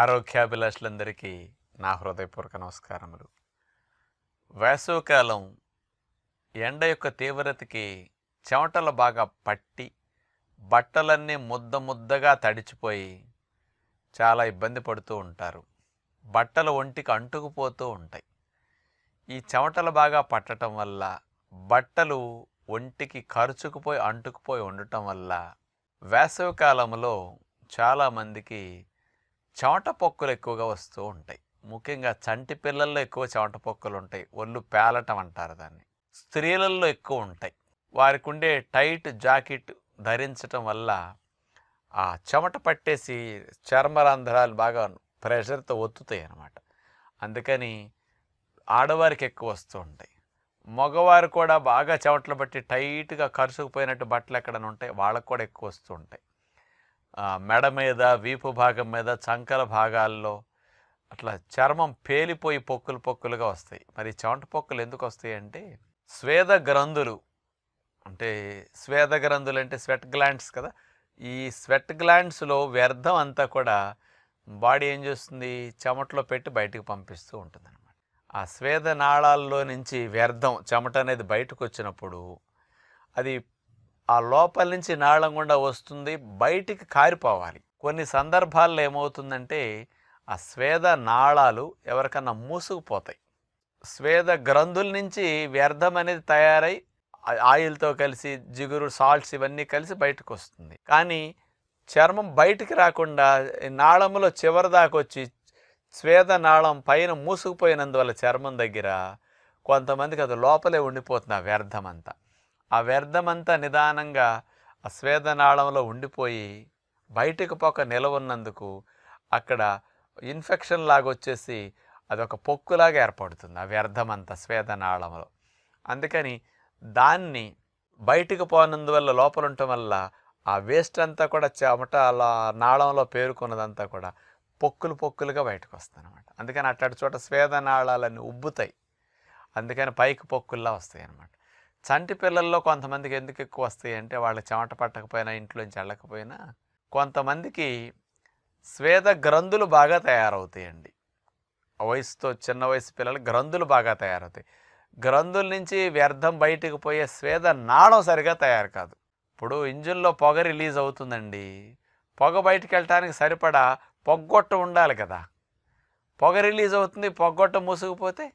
ఆరోగ్యాభిలాషులందరికీ నా హృదయపూర్వక నమస్కారములు వేసవికాలం ఎండ యొక్క తీవ్రతకి చెమటలు బాగా పట్టి బట్టలన్నీ ముద్ద ముద్దగా తడిచిపోయి చాలా ఇబ్బంది పడుతూ ఉంటారు బట్టలు ఒంటికి అంటుకుపోతూ ఉంటాయి ఈ చెమటలు బాగా పట్టడం వల్ల బట్టలు ఒంటికి ఖర్చుకుపోయి అంటుకుపోయి ఉండటం వల్ల వేసవికాలంలో చాలామందికి చెమటపొక్కులు ఎక్కువగా వస్తూ ఉంటాయి ముఖ్యంగా చంటి పిల్లల్లో ఎక్కువ చెమటపొక్కులు ఉంటాయి ఒళ్ళు పేలటం అంటారు దాన్ని స్త్రీలలో ఎక్కువ ఉంటాయి వారికి ఉండే టైట్ జాకెట్ ధరించటం వల్ల ఆ చెమట పట్టేసి చర్మరంధ్రాలు బాగా ప్రెషర్తో ఒత్తుతాయి అన్నమాట అందుకని ఆడవారికి ఎక్కువ వస్తూ ఉంటాయి మగవారు కూడా బాగా చెమటలు బట్టి టైట్గా కరుసుకుపోయినట్టు బట్టలు ఎక్కడైనా ఉంటాయి వాళ్ళకు కూడా ఎక్కువ వస్తూ ఉంటాయి మెడ మీద వీపు భాగం మీద చంకల భాగాల్లో అట్లా చర్మం పేలిపోయి పొక్కులు పొక్కులుగా వస్తాయి మరి చెమట పొక్కులు ఎందుకు వస్తాయి అంటే స్వేద గ్రంథులు అంటే స్వేద గ్రంథులు అంటే స్వెట్ గ్లాండ్స్ కదా ఈ స్వెట్ గ్లాండ్స్లో వ్యర్థం అంతా కూడా బాడీ ఏం చేస్తుంది చెమటలో పెట్టి బయటకు పంపిస్తూ ఉంటుంది అనమాట ఆ స్వేద నాళాల్లో నుంచి వ్యర్థం చెమట అనేది బయటకు వచ్చినప్పుడు అది ఆ లోపల నుంచి నాళం గుండా వస్తుంది బయటికి కారిపోవాలి కొన్ని సందర్భాల్లో ఏమవుతుందంటే ఆ స్వేద నాళాలు ఎవరికన్నా మూసుకుపోతాయి స్వేద గ్రంథుల నుంచి వ్యర్థం అనేది తయారై ఆయిల్తో కలిసి జిగురు సాల్ట్స్ ఇవన్నీ కలిసి బయటకు వస్తుంది కానీ చర్మం బయటికి రాకుండా నాళములో చివరి దాకా వచ్చి స్వేద నాళం పైన మూసుకుపోయినందువల్ల చర్మం దగ్గర కొంతమందికి అది లోపలే ఉండిపోతుంది ఆ వ్యర్థం అంతా ఆ వ్యర్థమంతా నిదానంగా అశ్వేదనాళంలో ఉండిపోయి బయటకు పోక ఉన్నందుకు అక్కడ ఇన్ఫెక్షన్ లాగా వచ్చేసి అదొక పొక్కులాగా ఏర్పడుతుంది ఆ వ్యర్థమంతా స్వేదనాళంలో అందుకని దాన్ని బయటకు పోనందువల్ల లోపల ఉండటం వల్ల ఆ వేస్ట్ అంతా కూడా చెమట అలా నాళంలో పేరుకున్నదంతా కూడా పొక్కులు పొక్కులుగా బయటకు వస్తుంది అనమాట అందుకని అట్లాంటి చోట స్వేదనాళాలన్నీ ఉబ్బుతాయి అందుకని పైకి పొక్కుల్లా వస్తాయి అనమాట చంటి పిల్లల్లో కొంతమందికి ఎందుకు ఎక్కువ వస్తాయి అంటే వాళ్ళు చెమట పట్టకపోయినా ఇంట్లోంచి వెళ్ళకపోయినా కొంతమందికి స్వేద గ్రంథులు బాగా తయారవుతాయండి వయసుతో చిన్న వయసు పిల్లలు గ్రంథులు బాగా తయారవుతాయి గ్రంథుల నుంచి వ్యర్థం బయటకు పోయే స్వేద నాళం సరిగా తయారు కాదు ఇప్పుడు ఇంజిన్లో పొగ రిలీజ్ అవుతుందండి పొగ బయటికి వెళ్ళటానికి సరిపడా పొగ్గొట్ట ఉండాలి కదా పొగ రిలీజ్ అవుతుంది పొగ్గొట్ట మూసుకుపోతే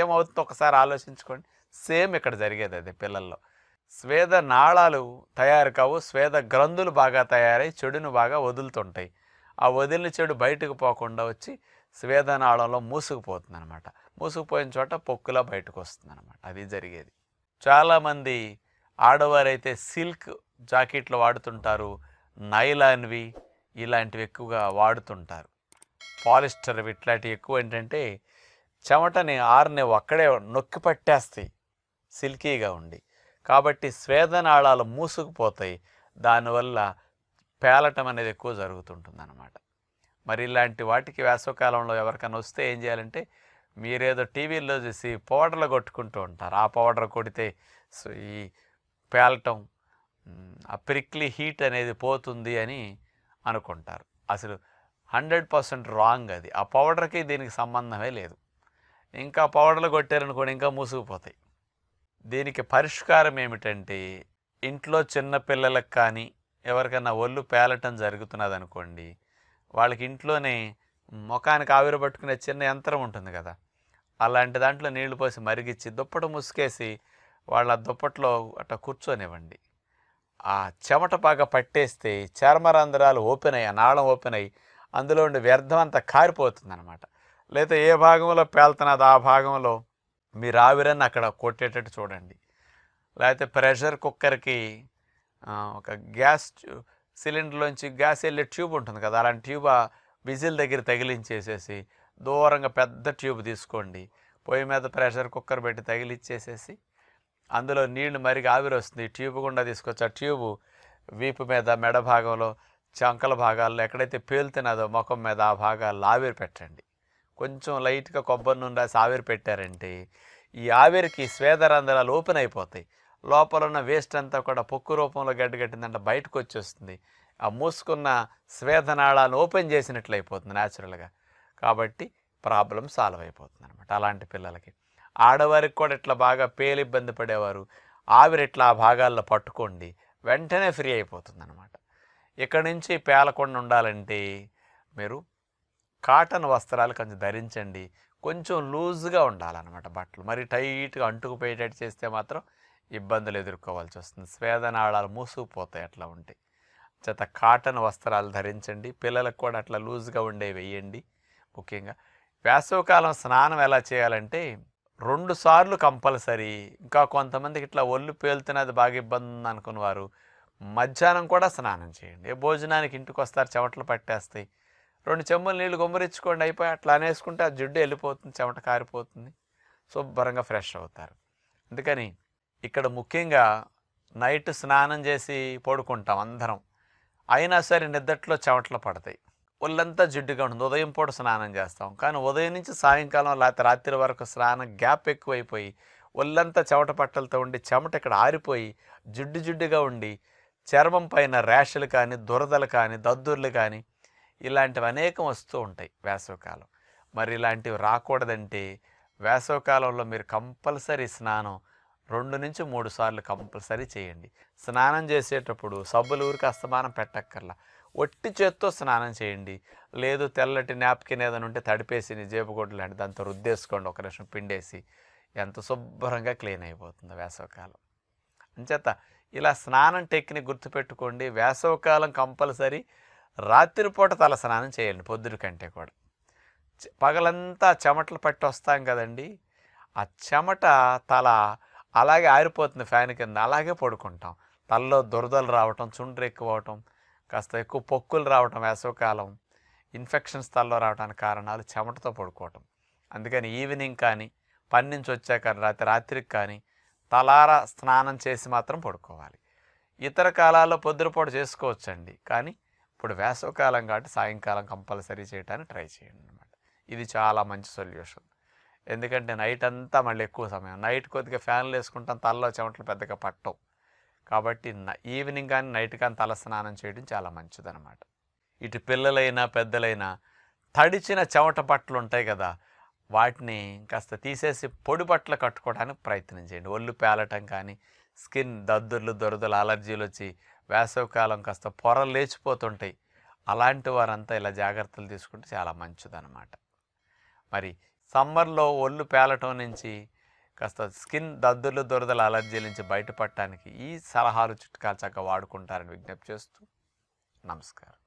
ఏమవుతుంది ఒకసారి ఆలోచించుకోండి సేమ్ ఇక్కడ జరిగేది అది పిల్లల్లో స్వేద నాళాలు తయారు కావు స్వేద గ్రంథులు బాగా తయారై చెడును బాగా వదులుతుంటాయి ఆ వదిలిన చెడు బయటకు పోకుండా వచ్చి నాళంలో మూసుకుపోతుంది అనమాట మూసుకుపోయిన చోట పొక్కులా బయటకు వస్తుంది అనమాట అది జరిగేది చాలామంది ఆడవారైతే సిల్క్ జాకెట్లు వాడుతుంటారు నైలాన్వి ఇలాంటివి ఎక్కువగా వాడుతుంటారు పాలిస్టర్ ఇట్లాంటివి ఎక్కువ ఏంటంటే చెమటని ఆరుని ఒక్కడే నొక్కి పట్టేస్తాయి సిల్కీగా ఉండి కాబట్టి స్వేదనాళాలు మూసుకుపోతాయి దానివల్ల పేలటం అనేది ఎక్కువ జరుగుతుంటుంది అనమాట మరి ఇలాంటి వాటికి వేసవకాలంలో ఎవరికైనా వస్తే ఏం చేయాలంటే మీరేదో టీవీల్లో చూసి పౌడర్లు కొట్టుకుంటూ ఉంటారు ఆ పౌడర్ కొడితే ఈ పేలటం ఆ ప్రిక్లీ హీట్ అనేది పోతుంది అని అనుకుంటారు అసలు హండ్రెడ్ పర్సెంట్ రాంగ్ అది ఆ పౌడర్కి దీనికి సంబంధమే లేదు ఇంకా పౌడర్లు కొట్టారనుకోండి ఇంకా మూసుకుపోతాయి దీనికి పరిష్కారం ఏమిటంటే ఇంట్లో చిన్న పిల్లలకు కానీ ఎవరికైనా ఒళ్ళు పేలటం జరుగుతున్నది అనుకోండి వాళ్ళకి ఇంట్లోనే ముఖానికి ఆవిరి పట్టుకునే చిన్న యంత్రం ఉంటుంది కదా అలాంటి దాంట్లో నీళ్లు పోసి మరిగిచ్చి దుప్పట ముసుకేసి వాళ్ళ దుప్పట్లో అట్ట కూర్చొనివ్వండి ఆ చెమట బాగా పట్టేస్తే చర్మరంధ్రాలు ఓపెన్ అయ్యి ఆ నాళం ఓపెన్ అయ్యి అందులో ఉండి వ్యర్థం అంతా కారిపోతుంది అనమాట లేదా ఏ భాగంలో పేలుతున్నది ఆ భాగంలో మీరు ఆవిరని అక్కడ కొట్టేటట్టు చూడండి లేకపోతే ప్రెషర్ కుక్కర్కి ఒక గ్యాస్ సిలిండర్లోంచి గ్యాస్ వెళ్ళే ట్యూబ్ ఉంటుంది కదా అలాంటి ట్యూబ్ ఆ విజిల్ దగ్గర తగిలించేసేసి దూరంగా పెద్ద ట్యూబ్ తీసుకోండి పొయ్యి మీద ప్రెషర్ కుక్కర్ పెట్టి తగిలిచ్చేసేసి అందులో నీళ్లు మరిగి ఆవిరి వస్తుంది ట్యూబ్ గుండా తీసుకొచ్చి ఆ ట్యూబ్ వీపు మీద మెడ భాగంలో చంకల భాగాల్లో ఎక్కడైతే పేలుతున్నదో ముఖం మీద ఆ భాగాల్లో ఆవిరి పెట్టండి కొంచెం లైట్గా కొబ్బరి నుండి రాసి ఆవిరి పెట్టారంటే ఈ ఆవిరికి స్వేదరంధ్రాలు ఓపెన్ అయిపోతాయి లోపల ఉన్న వేస్ట్ అంతా కూడా పొక్కు రూపంలో గడ్డగట్టిందంటే బయటకు వచ్చేస్తుంది ఆ మూసుకున్న స్వేదనాళాలను ఓపెన్ చేసినట్లు అయిపోతుంది న్యాచురల్గా కాబట్టి ప్రాబ్లం సాల్వ్ అయిపోతుంది అనమాట అలాంటి పిల్లలకి ఆడవారికి కూడా ఇట్లా బాగా పేలు ఇబ్బంది పడేవారు ఆవిరి ఇట్లా ఆ భాగాల్లో పట్టుకోండి వెంటనే ఫ్రీ అయిపోతుంది అనమాట ఇక్కడి నుంచి పేలకుండా ఉండాలంటే మీరు కాటన్ వస్త్రాలు కొంచెం ధరించండి కొంచెం లూజ్గా ఉండాలన్నమాట బట్టలు మరి టైట్గా అంటుకుపోయేటట్టు చేస్తే మాత్రం ఇబ్బందులు ఎదుర్కోవాల్సి వస్తుంది స్వేదనాళాలు మూసుకుపోతాయి అట్లా ఉంటే చేత కాటన్ వస్త్రాలు ధరించండి పిల్లలకు కూడా అట్లా లూజ్గా ఉండే వేయండి ముఖ్యంగా వేసవకాలం స్నానం ఎలా చేయాలంటే రెండు సార్లు కంపల్సరీ ఇంకా కొంతమందికి ఇట్లా ఒళ్ళు పేలుతున్నది బాగా ఇబ్బంది అనుకున్న వారు మధ్యాహ్నం కూడా స్నానం చేయండి భోజనానికి ఇంటికి వస్తారు చెమటలు పట్టేస్తాయి రెండు చెమ్మలు నీళ్ళు గుమ్మరించుకోండి అయిపోయి అట్లా అనేసుకుంటే ఆ జిడ్డు వెళ్ళిపోతుంది చెమట కారిపోతుంది శుభ్రంగా ఫ్రెష్ అవుతారు అందుకని ఇక్కడ ముఖ్యంగా నైట్ స్నానం చేసి పడుకుంటాం అందరం అయినా సరే నిద్దట్లో చెమటలు పడతాయి ఒళ్ళంతా జిడ్డుగా ఉంటుంది ఉదయం పూట స్నానం చేస్తాం కానీ ఉదయం నుంచి సాయంకాలం లేకపోతే రాత్రి వరకు స్నానం గ్యాప్ ఎక్కువైపోయి ఒళ్ళంతా చెమట పట్టలతో ఉండి చెమట ఇక్కడ ఆరిపోయి జిడ్డు జిడ్డుగా ఉండి చర్మం పైన ర్యాషులు కానీ దురదలు కానీ దద్దుర్లు కానీ ఇలాంటివి అనేకం వస్తూ ఉంటాయి వేసవకాలం మరి ఇలాంటివి రాకూడదంటే వేసవకాలంలో మీరు కంపల్సరీ స్నానం రెండు నుంచి మూడు సార్లు కంపల్సరీ చేయండి స్నానం చేసేటప్పుడు సబ్బులు ఊరికి అస్తమానం పెట్టక్కర్లా ఒట్టి చేత్తో స్నానం చేయండి లేదు తెల్లటి నాప్కిన్ ఏదైనా ఉంటే తడిపేసి జేబుగొడ్డు అంటే దాంతో రుద్దేసుకోండి ఒక నిమిషం పిండేసి ఎంత శుభ్రంగా క్లీన్ అయిపోతుంది వేసవకాలం అంచేత ఇలా స్నానం టెక్నిక్ గుర్తుపెట్టుకోండి వేసవకాలం కంపల్సరీ రాత్రిపూట తల స్నానం చేయండి పొద్దున కంటే కూడా పగలంతా చెమటలు పట్టి వస్తాం కదండి ఆ చెమట తల అలాగే ఆరిపోతుంది ఫ్యాన్ కింద అలాగే పడుకుంటాం తలలో దురదలు రావటం చుండ్రు ఎక్కువ అవటం కాస్త ఎక్కువ పొక్కులు రావటం వేసవకాలం ఇన్ఫెక్షన్స్ తలలో రావడానికి కారణాలు చెమటతో పడుకోవటం అందుకని ఈవినింగ్ కానీ పని నుంచి వచ్చాక రాత్రి రాత్రికి కానీ తలార స్నానం చేసి మాత్రం పడుకోవాలి ఇతర కాలాల్లో పొద్దురపొడ చేసుకోవచ్చండి కానీ ఇప్పుడు వేసవకాలం కాబట్టి సాయంకాలం కంపల్సరీ చేయడానికి ట్రై చేయండి అనమాట ఇది చాలా మంచి సొల్యూషన్ ఎందుకంటే నైట్ అంతా మళ్ళీ ఎక్కువ సమయం నైట్ కొద్దిగా ఫ్యాన్లు వేసుకుంటాం తలలో చెమటలు పెద్దగా పట్టవు కాబట్టి ఈవినింగ్ కానీ నైట్ కానీ తల స్నానం చేయడం చాలా అనమాట ఇటు పిల్లలైనా పెద్దలైనా తడిచిన చెమట బట్టలు ఉంటాయి కదా వాటిని కాస్త తీసేసి పొడి బట్టలు కట్టుకోవడానికి ప్రయత్నం చేయండి ఒళ్ళు పేలటం కానీ స్కిన్ దద్దుర్లు దొరదలు అలర్జీలు వచ్చి వేసవికాలం కాస్త పొర లేచిపోతుంటాయి అలాంటి వారంతా ఇలా జాగ్రత్తలు తీసుకుంటే చాలా మంచిదన్నమాట మరి సమ్మర్లో ఒళ్ళు పేలటం నుంచి కాస్త స్కిన్ దద్దులు దురదల అలర్జీ నుంచి బయటపడటానికి ఈ సలహాలు చిట్కాలు చక్కగా వాడుకుంటారని విజ్ఞప్తి చేస్తూ నమస్కారం